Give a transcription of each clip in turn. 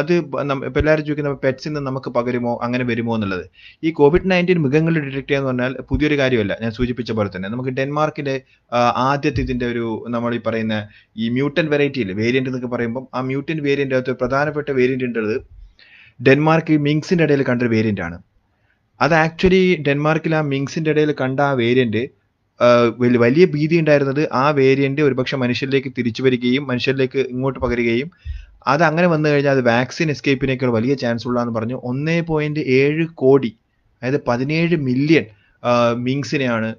അത് ഇപ്പം എല്ലാവരും ചോദിക്കുന്ന പെറ്റ്സിൽ നിന്ന് നമുക്ക് പകരുമോ അങ്ങനെ വരുമോ എന്നുള്ളത് ഈ കോവിഡ് നയൻറ്റീൻ മൃഗങ്ങൾ ഡിറ്റക്ട് ചെയ്യുക എന്ന് പറഞ്ഞാൽ പുതിയൊരു കാര്യമല്ല ഞാൻ സൂചിപ്പിച്ച പോലെ തന്നെ നമുക്ക് ഡെൻമാർക്കിന്റെ ആദ്യത്തെ ഇതിന്റെ ഒരു നമ്മൾ ഈ പറയുന്ന ഈ മ്യൂട്ടൻ വെറൈറ്റിയിൽ വേരിയന്റ് എന്നൊക്കെ പറയുമ്പോൾ ആ മ്യൂട്ടൻ വേരിയന്റ് അകത്ത് പ്രധാനപ്പെട്ട വേരിയന്റ് ഉള്ളത് ഡെൻമാർക്ക് മിങ്സിന്റെ ഇടയിൽ കണ്ടൊരു വേരിയന്റ് ആണ് അത് ആക്ച്വലി ഡെൻമാർക്കിൽ ആ മിങ്സിന്റെ ഇടയിൽ കണ്ട ആ വേരിയന്റ് വലിയ ഭീതി ഉണ്ടായിരുന്നത് ആ വേരിയന്റ് ഒരുപക്ഷെ മനുഷ്യരിലേക്ക് തിരിച്ചു വരികയും മനുഷ്യരിലേക്ക് ഇങ്ങോട്ട് പകരുകയും അത് അങ്ങനെ വന്നു കഴിഞ്ഞാൽ അത് വാക്സിൻ എസ്കേപ്പിനേക്കാൾ വലിയ ചാൻസ് ഉള്ളതെന്ന് പറഞ്ഞു ഒന്നേ പോയിന്റ് ഏഴ് കോടി അതായത് പതിനേഴ് മില്യൺ മിങ്സിനെയാണ്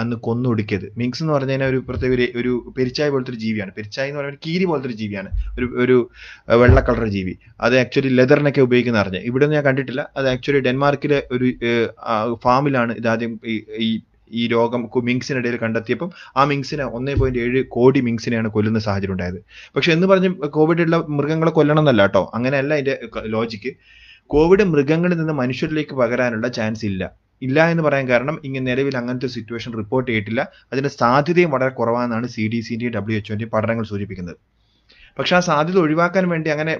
അന്ന് കൊന്നൊടുക്കിയത് മിങ്സ് എന്ന് പറഞ്ഞു കഴിഞ്ഞാൽ ഒരു പ്രത്യേക ഒരു ഒരു പെരിച്ചായ പോലത്തെ ഒരു ജീവിയാണ് പെരിച്ചായ എന്ന് പറയുന്നത് കീരി പോലത്തെ ഒരു ജീവിയാണ് ഒരു ഒരു വെള്ള കളർ ജീവി അത് ആക്ച്വലി ലെതറിനൊക്കെ ഉപയോഗിക്കുന്ന അറിഞ്ഞ് ഇവിടെ ഞാൻ കണ്ടിട്ടില്ല അത് ആക്ച്വലി ഡെൻമാർക്കിലെ ഒരു ഫാമിലാണ് ഇതാദ്യം ഈ ഈ രോഗം മിങ്സിനിടയിൽ കണ്ടെത്തിയപ്പം ആ മിങ്സിന് ഒന്നേ പോയിന്റ് ഏഴ് കോടി മിങ്സിനെയാണ് കൊല്ലുന്ന സാഹചര്യം ഉണ്ടായത് പക്ഷെ എന്ന് പറഞ്ഞ് കോവിഡ് ഉള്ള മൃഗങ്ങളെ കൊല്ലണം എന്നല്ല കേട്ടോ അങ്ങനെയല്ല അതിന്റെ ലോജിക്ക് കോവിഡ് മൃഗങ്ങളിൽ നിന്ന് മനുഷ്യരിലേക്ക് പകരാനുള്ള ചാൻസ് ഇല്ല ഇല്ല എന്ന് പറയാൻ കാരണം ഇങ്ങനെ നിലവിൽ അങ്ങനത്തെ സിറ്റുവേഷൻ റിപ്പോർട്ട് ചെയ്തിട്ടില്ല അതിന്റെ സാധ്യതയും വളരെ കുറവാണെന്നാണ് സി ഡി സിന്റെയും ഡബ്ല്യു എച്ച്ഒന്റെയും പഠനങ്ങൾ സൂചിപ്പിക്കുന്നത് പക്ഷെ ആ സാധ്യത ഒഴിവാക്കാൻ വേണ്ടി അങ്ങനെ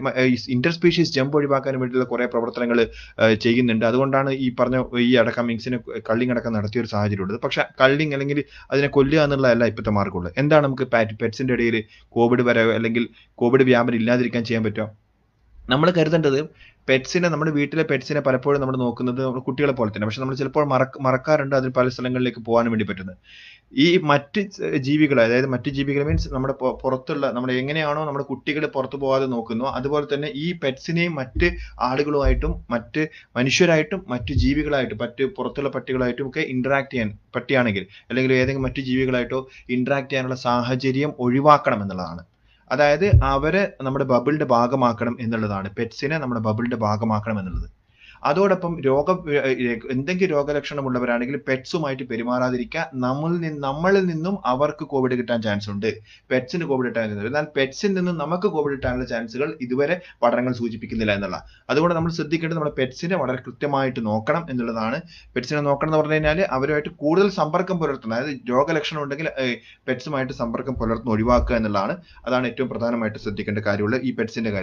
ഇന്റർ സ്പീഷീസ് ജമ്പ് ഒഴിവാക്കാൻ വേണ്ടിയിട്ടുള്ള കുറേ പ്രവർത്തനങ്ങൾ ചെയ്യുന്നുണ്ട് അതുകൊണ്ടാണ് ഈ പറഞ്ഞ ഈ അടക്കം മിങ്സിന് കള്ളിങ് അടക്കം നടത്തിയ ഒരു ഉള്ളത് പക്ഷെ കള്ളിങ് അല്ലെങ്കിൽ അതിനെ കൊല്ലുക എന്നുള്ളതല്ല ഇപ്പോഴത്തെ മാർഗ്ഗമുള്ളൂ എന്താണ് നമുക്ക് പെറ്റ്സിന്റെ ഇടയിൽ കോവിഡ് വരെ അല്ലെങ്കിൽ കോവിഡ് വ്യാപനം ഇല്ലാതിരിക്കാൻ ചെയ്യാൻ പറ്റുക നമ്മൾ കരുതേണ്ടത് പെറ്റ്സിനെ നമ്മുടെ വീട്ടിലെ പെറ്റ്സിനെ പലപ്പോഴും നമ്മൾ നോക്കുന്നത് കുട്ടികളെ പോലെ തന്നെ പക്ഷെ നമ്മൾ ചിലപ്പോൾ മറക്ക മറക്കാറുണ്ട് അതിൽ പല സ്ഥലങ്ങളിലേക്ക് പോകാൻ വേണ്ടി പറ്റുന്നത് ഈ മറ്റ് ജീവികൾ അതായത് മറ്റ് ജീവികൾ മീൻസ് നമ്മുടെ പുറത്തുള്ള നമ്മൾ എങ്ങനെയാണോ നമ്മുടെ കുട്ടികൾ പുറത്തു പോകാതെ നോക്കുന്നു അതുപോലെ തന്നെ ഈ പെറ്റ്സിനെയും മറ്റ് ആളുകളുമായിട്ടും മറ്റ് മനുഷ്യരായിട്ടും മറ്റ് ജീവികളായിട്ടും മറ്റ് പുറത്തുള്ള പട്ടികളായിട്ടും ഒക്കെ ഇന്ററാക്ട് ചെയ്യാൻ പട്ടിയാണെങ്കിൽ അല്ലെങ്കിൽ ഏതെങ്കിലും മറ്റ് ജീവികളായിട്ടോ ഇന്ററാക്ട് ചെയ്യാനുള്ള സാഹചര്യം ഒഴിവാക്കണം എന്നുള്ളതാണ് അതായത് അവരെ നമ്മുടെ ബബിളിൻ്റെ ഭാഗമാക്കണം എന്നുള്ളതാണ് പെറ്റ്സിനെ നമ്മുടെ ബബിളിൻ്റെ ഭാഗമാക്കണം എന്നുള്ളത് അതോടൊപ്പം രോഗ എന്തെങ്കിലും രോഗലക്ഷണമുള്ളവരാണെങ്കിൽ പെറ്റ്സുമായിട്ട് പെരുമാറാതിരിക്കുക നമ്മളിൽ നമ്മളിൽ നിന്നും അവർക്ക് കോവിഡ് കിട്ടാൻ ചാൻസ് ഉണ്ട് പെറ്റ്സിന് കോവിഡ് കിട്ടാൻ എന്നാൽ പെറ്റ്സിൽ നിന്നും നമുക്ക് കോവിഡ് കിട്ടാനുള്ള ചാൻസുകൾ ഇതുവരെ പഠനങ്ങൾ സൂചിപ്പിക്കുന്നില്ല എന്നുള്ള അതുകൊണ്ട് നമ്മൾ ശ്രദ്ധിക്കേണ്ടത് നമ്മുടെ പെറ്റ്സിനെ വളരെ കൃത്യമായിട്ട് നോക്കണം എന്നുള്ളതാണ് പെറ്റ്സിനെ നോക്കണം എന്ന് പറഞ്ഞു കഴിഞ്ഞാൽ അവരുമായിട്ട് കൂടുതൽ സമ്പർക്കം പുലർത്തണം അതായത് രോഗലക്ഷണം ഉണ്ടെങ്കിൽ പെറ്റ്സുമായിട്ട് സമ്പർക്കം പുലർത്തുന്ന ഒഴിവാക്കുക എന്നുള്ളതാണ് അതാണ് ഏറ്റവും പ്രധാനമായിട്ട് ശ്രദ്ധിക്കേണ്ട കാര്യമുള്ളത് ഈ പെറ്റ്സിന്റെ കാര്യം